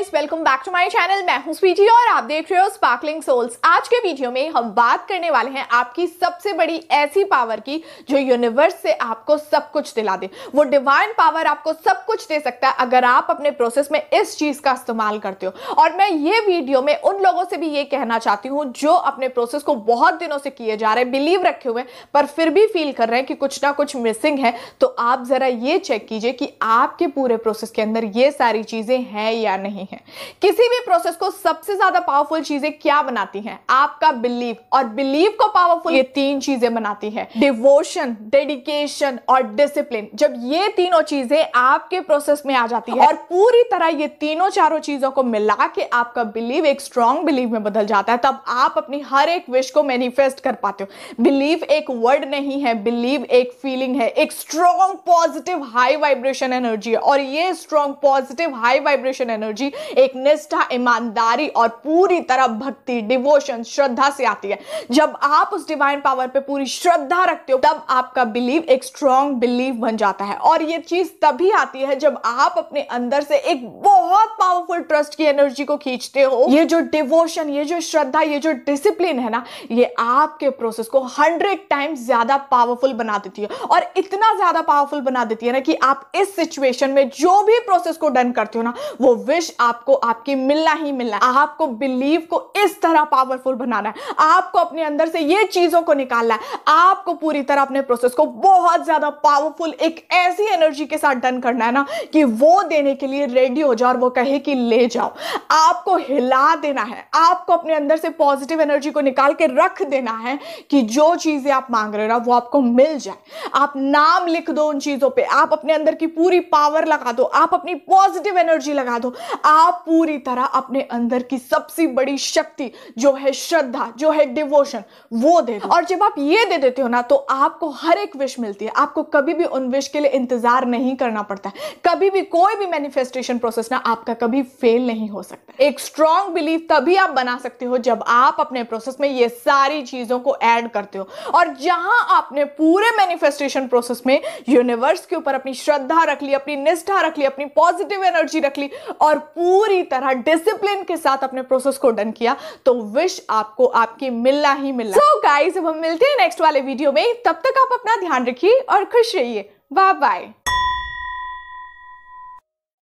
guys welcome back to my channel मैं हूं स्वीटी और आप देख रहे हो स्पार्कलिंग सोल्स आज के वीडियो में हम बात करने वाले हैं आपकी सबसे बड़ी ऐसी पावर की जो यूनिवर्स से आपको सब कुछ दिला दे वो डिवाइन पावर आपको सब कुछ दे सकता है अगर आप अपने प्रोसेस में इस चीज़ का इस्तेमाल करते हो और मैं ये वीडियो में उन लोगों से भी ये कहना चाहती हूँ जो अपने प्रोसेस को बहुत दिनों से किए जा रहे हैं बिलीव रखे हुए पर फिर भी फील कर रहे हैं कि कुछ ना कुछ मिसिंग है तो आप ज़रा ये चेक कीजिए कि आपके पूरे प्रोसेस के अंदर ये सारी चीज़ें हैं या नहीं है किसी भी प्रोसेस को सबसे ज्यादा पावरफुल चीजें क्या बनाती हैं आपका बिलीव और बिलीव को पावरफुल ये तीन चीजें बनाती है डिवोशन डेडिकेशन और डिसिप्लिन जब ये तीनों चीजें आपके प्रोसेस में आ जाती है और पूरी तरह ये तीनों चारों चीजों को मिला के आपका बिलीव एक स्ट्रॉन्ग बिलीव में बदल जाता है तब आप अपनी हर एक विश को मैनिफेस्ट कर पाते हो बिलीव एक वर्ड नहीं है बिलीव एक फीलिंग है एक strong positive high vibration energy है और ये strong positive high vibration energy एक निष्ठा ईमानदारी और पूरी तरह भक्ति डिवोशन श्रद्धा से आती है जब आप उस डिवाइन पावर पे पूरी श्रद्धा रखते हो तब आपका बिलीव एक स्ट्रॉन्ग बिलीव बन जाता है और ये चीज तभी आती है जब आप अपने अंदर से एक बहुत पावरफुल ट्रस्ट की एनर्जी को खींचते हो ये जो डिवोशन ये जो श्रद्धा ये जो डिसिप्लिन है ना ये आपके प्रोसेस को हंड्रेड टाइम्स ज्यादा पावरफुल बना देती है और इतना ज्यादा पावरफुल बना देती है ना कि आप इस सिचुएशन में जो भी प्रोसेस को डन करते हो ना वो विश आपको आपकी मिलना ही मिलना आपको बिलीव को इस तरह पावरफुल बनाना है आपको अपने अंदर से ये चीजों को निकालना है आपको पूरी तरह अपने प्रोसेस को बहुत ज्यादा पावरफुल एक ऐसी एनर्जी के साथ डन करना है ना कि वो देने के लिए रेडी हो जाओ और वो कहे कि ले जाओ आपको हिला देना है आपको अपने अंदर से पॉजिटिव एनर्जी को निकाल के रख देना है कि जो चीजें आप मांग रहे हो ना वो आपको मिल जाए आप नाम लिख दो उन चीजों पर आप अपने अंदर की पूरी पावर लगा दो आप अपनी पॉजिटिव एनर्जी लगा दो आप पूरी तरह अपने अंदर की सबसे बड़ी शक्ति शक्ति जो है श्रद्धा जो है डिवोशन वो दे दो और जब आप ये दे देते हो ना तो आपको हर एक विश मिलती है आपको कभी भी उन विश के लिए इंतजार नहीं करना पड़ता है कभी भी कोई भी मैनिफेस्टेशन प्रोसेस ना आपका कभी फेल नहीं हो सकता एक स्ट्रॉन्ग बिलीफ तभी आप बना सकते हो जब आप अपने प्रोसेस में ये सारी चीजों को ऐड करते हो और जहां आपने पूरे मैनिफेस्टेशन प्रोसेस में यूनिवर्स के ऊपर अपनी श्रद्धा रख ली अपनी निष्ठा रख ली अपनी पॉजिटिव एनर्जी रख ली और पूरी तरह डिसिप्लिन के साथ अपने प्रोसेस को डन किया तो विश आपको आपकी मिलना ही मिलना सो so गाइस अब हम मिलते हैं नेक्स्ट वाले वीडियो में तब तक आप अपना ध्यान रखिए और खुश रहिए बाय बाय